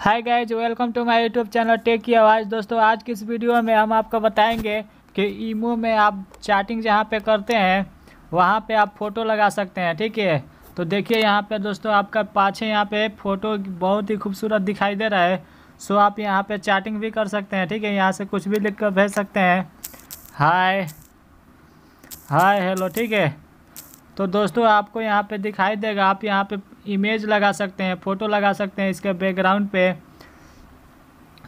hi guys welcome to my YouTube channel tech की आवाज़ दोस्तों आज की इस वीडियो में हम आपको बताएंगे कि ईमो में आप चैटिंग जहाँ पे करते हैं वहाँ पे आप फ़ोटो लगा सकते हैं ठीक है तो देखिए यहाँ पे दोस्तों आपका पाछे यहाँ पे फ़ोटो बहुत ही खूबसूरत दिखाई दे रहा है सो आप यहाँ पर चैटिंग भी कर सकते हैं ठीक है यहाँ से कुछ भी लिख कर भेज सकते हैं हाय हाय हेलो ठीक है तो दोस्तों आपको यहाँ पे दिखाई देगा आप यहाँ पे इमेज लगा सकते हैं फ़ोटो लगा सकते हैं इसके बैकग्राउंड पे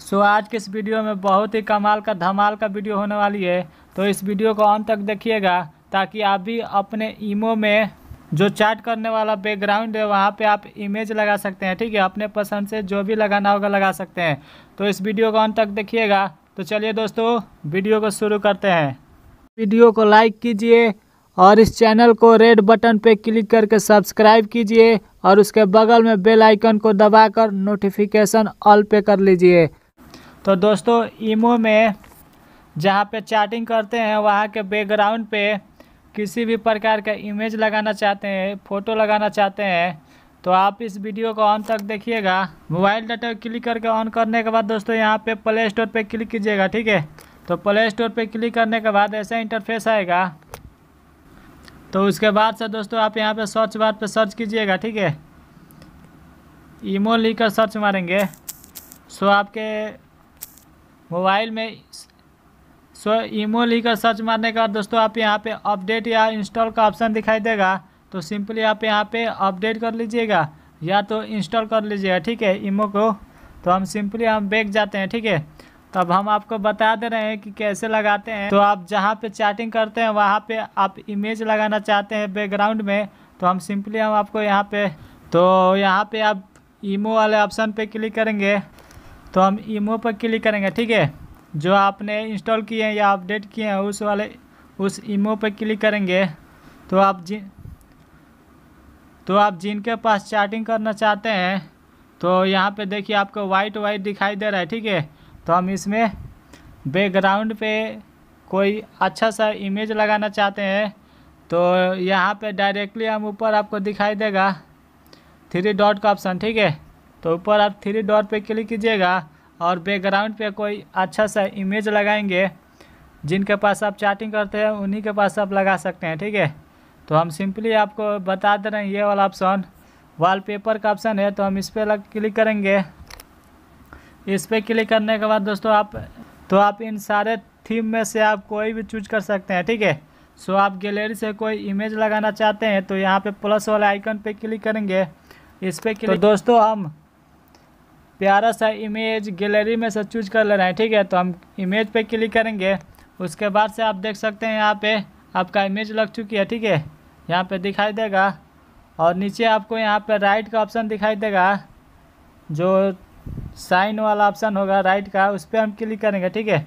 सो आज के इस वीडियो में बहुत ही कमाल का धमाल का वीडियो होने वाली है तो इस वीडियो को अंत तक देखिएगा ताकि आप भी अपने ईमो में जो चैट करने वाला बैकग्राउंड है वहाँ पे आप इमेज लगा सकते हैं ठीक है अपने पसंद से जो भी लगाना होगा लगा सकते हैं तो इस वीडियो को अंत तक देखिएगा तो चलिए दोस्तों वीडियो को शुरू करते हैं वीडियो को लाइक कीजिए और इस चैनल को रेड बटन पे क्लिक करके सब्सक्राइब कीजिए और उसके बगल में बेल आइकन को दबाकर नोटिफिकेशन ऑल पे कर लीजिए तो दोस्तों ईमो में जहाँ पे चैटिंग करते हैं वहाँ के बैकग्राउंड पे किसी भी प्रकार का इमेज लगाना चाहते हैं फ़ोटो लगाना चाहते हैं तो आप इस वीडियो को ऑन तक देखिएगा मोबाइल डाटा क्लिक करके ऑन करने के बाद दोस्तों यहाँ पे प्ले स्टोर पर क्लिक कीजिएगा ठीक है तो प्ले स्टोर पर क्लिक करने के बाद ऐसा इंटरफेस आएगा तो उसके बाद से दोस्तों आप यहाँ पे सर्च बार पे सर्च कीजिएगा ठीक है ईमो लिख कर सर्च मारेंगे सो आपके मोबाइल में सो ईमो लिख कर सर्च मारने के बाद दोस्तों आप यहाँ पे अपडेट या इंस्टॉल का ऑप्शन दिखाई देगा तो सिंपली आप यहाँ पे अपडेट कर लीजिएगा या तो इंस्टॉल कर लीजिएगा ठीक है ईमो को तो हम सिंपली हम बैग जाते हैं ठीक है तो अब हम आपको बता दे रहे हैं कि कैसे लगाते हैं तो आप जहाँ पे चैटिंग करते हैं वहाँ पे आप इमेज लगाना चाहते हैं बैकग्राउंड में तो हम सिंपली हम आपको यहाँ पे तो यहाँ पे आप ईमो वाले ऑप्शन पे क्लिक करेंगे तो हम ईमो पर क्लिक करेंगे ठीक है जो आपने इंस्टॉल किए हैं या अपडेट किए हैं उस वाले उस ईमो पर क्लिक करेंगे तो आप जिन तो आप जिनके पास चैटिंग करना चाहते हैं तो यहाँ पे देखिए आपको वाइट वाइट दिखाई दे रहा है ठीक है तो हम इसमें बैकग्राउंड पे कोई अच्छा सा इमेज लगाना चाहते हैं तो यहाँ पे डायरेक्टली हम ऊपर आपको दिखाई देगा थ्री डॉट का ऑप्शन ठीक है तो ऊपर आप थ्री डॉट पे क्लिक कीजिएगा और बैकग्राउंड पे कोई अच्छा सा इमेज लगाएंगे जिनके पास आप चैटिंग करते हैं उन्हीं के पास आप लगा सकते हैं ठीक है तो हम सिंपली आपको बता दे रहे हैं ये वाला ऑप्शन वाल का ऑप्शन है तो हम इस पर क्लिक करेंगे इस पर क्लिक करने के बाद दोस्तों आप तो आप इन सारे थीम में से आप कोई भी चूज कर सकते हैं ठीक है सो आप गैलरी से कोई इमेज लगाना चाहते हैं तो यहाँ पे प्लस वाले आइकन पे क्लिक करेंगे इस पर तो क्लिक तो दोस्तों हम प्यारा सा इमेज गैलरी में से चूज कर ले रहे हैं ठीक है तो हम इमेज पे क्लिक करेंगे उसके बाद से आप देख सकते हैं यहाँ पे आपका इमेज लग चुकी है ठीक है यहाँ पे दिखाई देगा और नीचे आपको यहाँ पे राइट का ऑप्शन दिखाई देगा जो साइन वाला ऑप्शन होगा राइट का उस पर हम क्लिक करेंगे ठीक है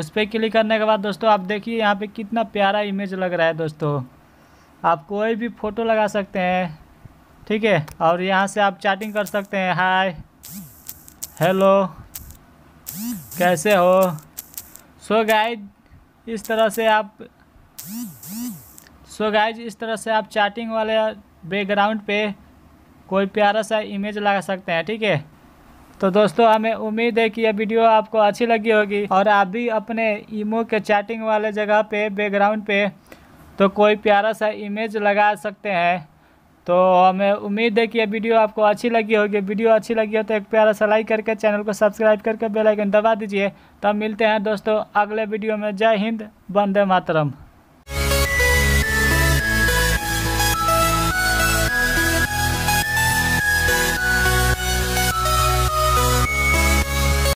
उस पर क्लिक करने के बाद दोस्तों आप देखिए यहाँ पे कितना प्यारा इमेज लग रहा है दोस्तों आप कोई भी फ़ोटो लगा सकते हैं ठीक है और यहाँ से आप चैटिंग कर सकते हैं हाय हेलो कैसे हो सो so गाइड इस तरह से आप सो so गाइज इस तरह से आप चैटिंग वाले बैकग्राउंड पे कोई प्यारा सा इमेज लगा सकते हैं ठीक है तो दोस्तों हमें उम्मीद है कि यह वीडियो आपको अच्छी लगी होगी और आप भी अपने ईमो के चैटिंग वाले जगह पे बैकग्राउंड पे तो कोई प्यारा सा इमेज लगा सकते हैं तो हमें उम्मीद है कि यह वीडियो आपको अच्छी लगी होगी वीडियो अच्छी लगी हो तो एक प्यारा सा लाइक करके चैनल को सब्सक्राइब करके बेलाइकन दबा दीजिए तब मिलते हैं दोस्तों अगले वीडियो में जय हिंद वंदे मातरम